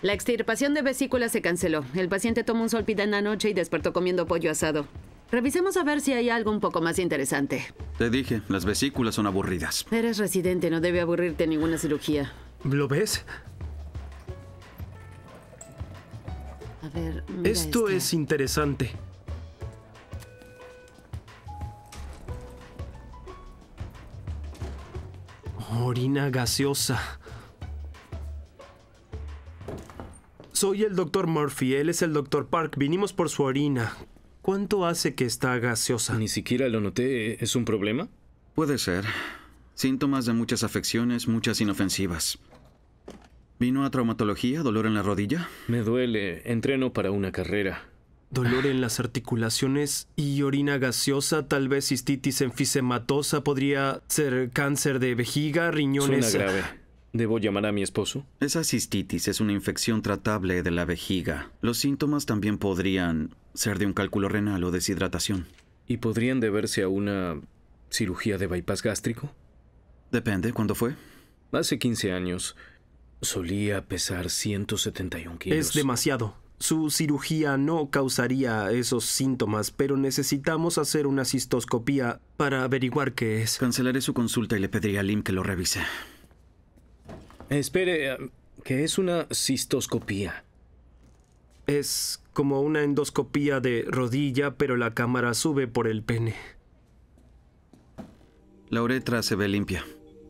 La extirpación de vesículas se canceló. El paciente tomó un solpita en la noche y despertó comiendo pollo asado. Revisemos a ver si hay algo un poco más interesante. Te dije, las vesículas son aburridas. Eres residente, no debe aburrirte ninguna cirugía. ¿Lo ves? A ver, mira Esto este. es interesante. Orina gaseosa. Soy el doctor Murphy, él es el doctor Park, vinimos por su orina. ¿Cuánto hace que está gaseosa? Ni siquiera lo noté, ¿e-, ¿es un problema? Puede ser. Síntomas de muchas afecciones, muchas inofensivas. ¿Vino a traumatología, dolor en la rodilla? Me duele, entreno para una carrera. Dolor en las articulaciones y orina gaseosa, tal vez cistitis enfisematosa, podría ser cáncer de vejiga, riñones. grave. ¿Debo llamar a mi esposo? Esa cistitis es una infección tratable de la vejiga. Los síntomas también podrían ser de un cálculo renal o deshidratación. ¿Y podrían deberse a una cirugía de bypass gástrico? Depende, ¿cuándo fue? Hace 15 años. Solía pesar 171 kilos. Es demasiado. Su cirugía no causaría esos síntomas, pero necesitamos hacer una cistoscopía para averiguar qué es. Cancelaré su consulta y le pediré a Lim que lo revise. Espere, eh, ¿qué es una cistoscopía? Es como una endoscopía de rodilla, pero la cámara sube por el pene. La uretra se ve limpia.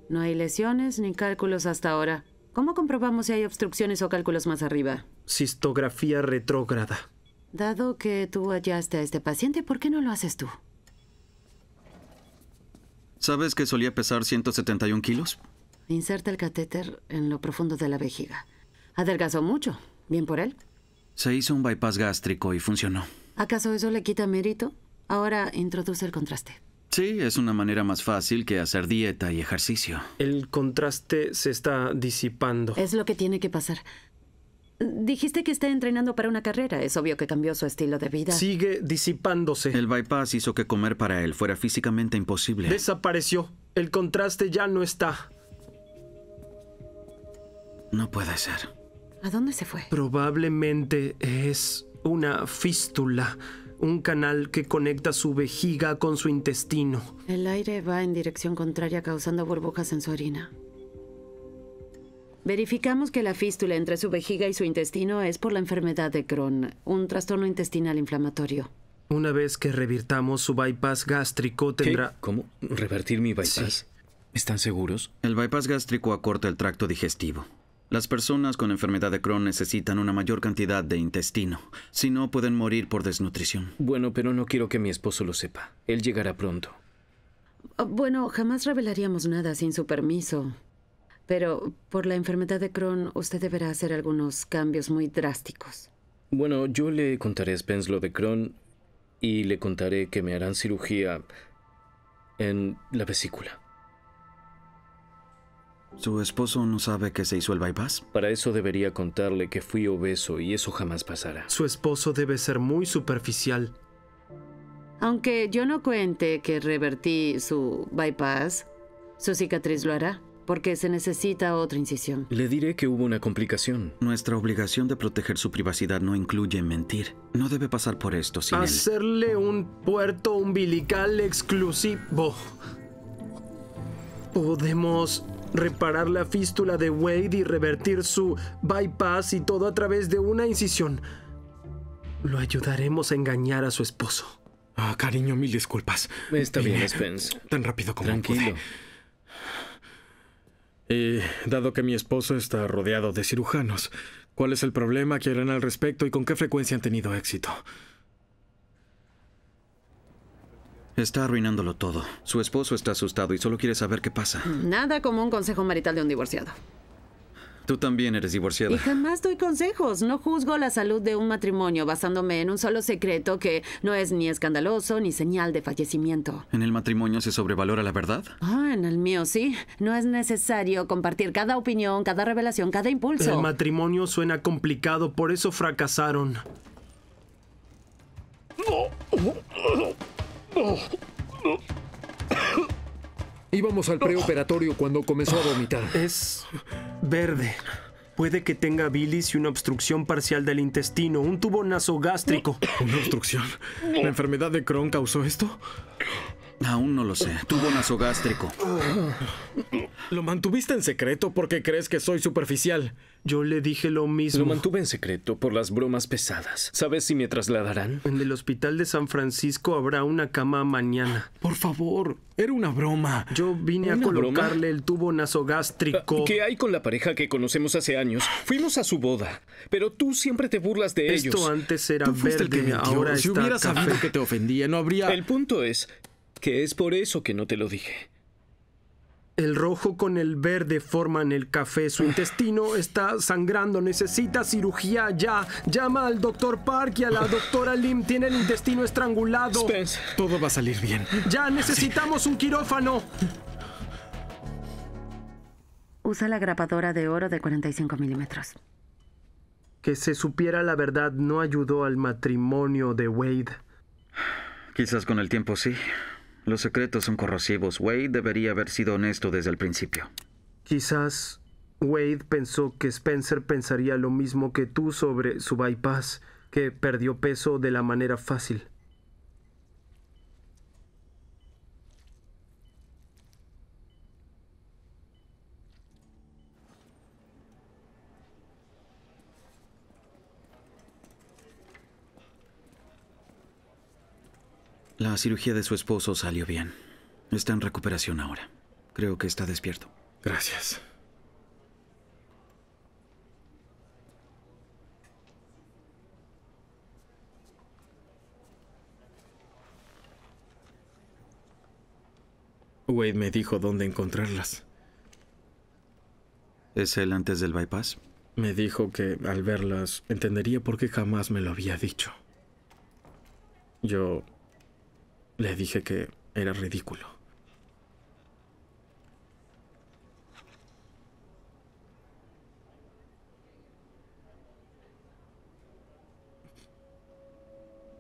No hay lesiones ni cálculos hasta ahora. ¿Cómo comprobamos si hay obstrucciones o cálculos más arriba? Cistografía retrógrada. Dado que tú hallaste a este paciente, ¿por qué no lo haces tú? ¿Sabes que solía pesar 171 kilos? Inserta el catéter en lo profundo de la vejiga. Adelgazó mucho. Bien por él. Se hizo un bypass gástrico y funcionó. ¿Acaso eso le quita mérito? Ahora introduce el contraste. Sí, es una manera más fácil que hacer dieta y ejercicio. El contraste se está disipando. Es lo que tiene que pasar. Dijiste que está entrenando para una carrera. Es obvio que cambió su estilo de vida. Sigue disipándose. El bypass hizo que comer para él fuera físicamente imposible. Desapareció. El contraste ya no está. No puede ser. ¿A dónde se fue? Probablemente es una fístula, un canal que conecta su vejiga con su intestino. El aire va en dirección contraria causando burbujas en su orina. Verificamos que la fístula entre su vejiga y su intestino es por la enfermedad de Crohn, un trastorno intestinal inflamatorio. Una vez que revirtamos su bypass gástrico tendrá... ¿Cómo? ¿Revertir mi bypass? ¿Están seguros? El bypass gástrico acorta el tracto digestivo. Las personas con enfermedad de Crohn necesitan una mayor cantidad de intestino. Si no, pueden morir por desnutrición. Bueno, pero no quiero que mi esposo lo sepa. Él llegará pronto. Ah, bueno, jamás revelaríamos nada sin su permiso. Pero por la enfermedad de Crohn, usted deberá hacer algunos cambios muy drásticos. Bueno, yo le contaré a Spence lo de Crohn y le contaré que me harán cirugía en la vesícula. ¿Su esposo no sabe que se hizo el bypass? Para eso debería contarle que fui obeso y eso jamás pasará. Su esposo debe ser muy superficial. Aunque yo no cuente que revertí su bypass, su cicatriz lo hará, porque se necesita otra incisión. Le diré que hubo una complicación. Nuestra obligación de proteger su privacidad no incluye mentir. No debe pasar por esto sin Hacerle un puerto umbilical exclusivo. Podemos reparar la fístula de Wade y revertir su bypass y todo a través de una incisión. Lo ayudaremos a engañar a su esposo. Ah, cariño, mil disculpas. Está bien, eh, Spence. Tan rápido como un Pude. Y dado que mi esposo está rodeado de cirujanos, ¿cuál es el problema que harán al respecto y con qué frecuencia han tenido éxito? Está arruinándolo todo. Su esposo está asustado y solo quiere saber qué pasa. Nada como un consejo marital de un divorciado. Tú también eres divorciado. Y jamás doy consejos. No juzgo la salud de un matrimonio basándome en un solo secreto que no es ni escandaloso ni señal de fallecimiento. ¿En el matrimonio se sobrevalora la verdad? Ah, en el mío sí. No es necesario compartir cada opinión, cada revelación, cada impulso. El matrimonio suena complicado, por eso fracasaron. Íbamos al preoperatorio cuando comenzó a vomitar. Es verde. Puede que tenga bilis y una obstrucción parcial del intestino, un tubo nasogástrico. ¿Una obstrucción? ¿La enfermedad de Crohn causó esto? Aún no lo sé. Tuvo nasogástrico. Lo mantuviste en secreto porque crees que soy superficial. Yo le dije lo mismo. Lo mantuve en secreto por las bromas pesadas. ¿Sabes si me trasladarán? En el hospital de San Francisco habrá una cama mañana. Por favor, era una broma. Yo vine a colocarle el tubo nasogástrico. Ah, ¿Qué hay con la pareja que conocemos hace años? Fuimos a su boda, pero tú siempre te burlas de Esto ellos. Esto antes era verde, ahora si Si hubiera sabido que te ofendía, no habría... El punto es que es por eso que no te lo dije. El rojo con el verde forman el café. Su intestino está sangrando. Necesita cirugía ya. Llama al doctor Park y a la doctora Lim. Tiene el intestino estrangulado. todo va a salir bien. Ya necesitamos un quirófano. Usa la grapadora de oro de 45 milímetros. Que se supiera la verdad no ayudó al matrimonio de Wade. Quizás con el tiempo sí. Los secretos son corrosivos. Wade debería haber sido honesto desde el principio. Quizás Wade pensó que Spencer pensaría lo mismo que tú sobre su bypass, que perdió peso de la manera fácil. La cirugía de su esposo salió bien. Está en recuperación ahora. Creo que está despierto. Gracias. Wade me dijo dónde encontrarlas. ¿Es él antes del bypass? Me dijo que al verlas entendería por qué jamás me lo había dicho. Yo le dije que era ridículo.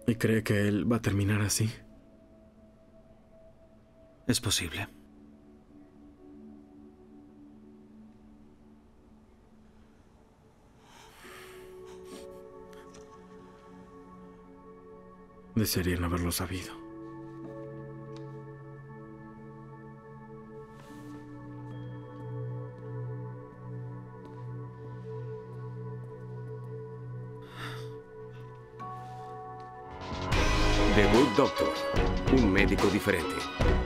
¿Y cree que él va a terminar así? Es posible. Desearía haberlo sabido. The Good Doctor, un medico differente.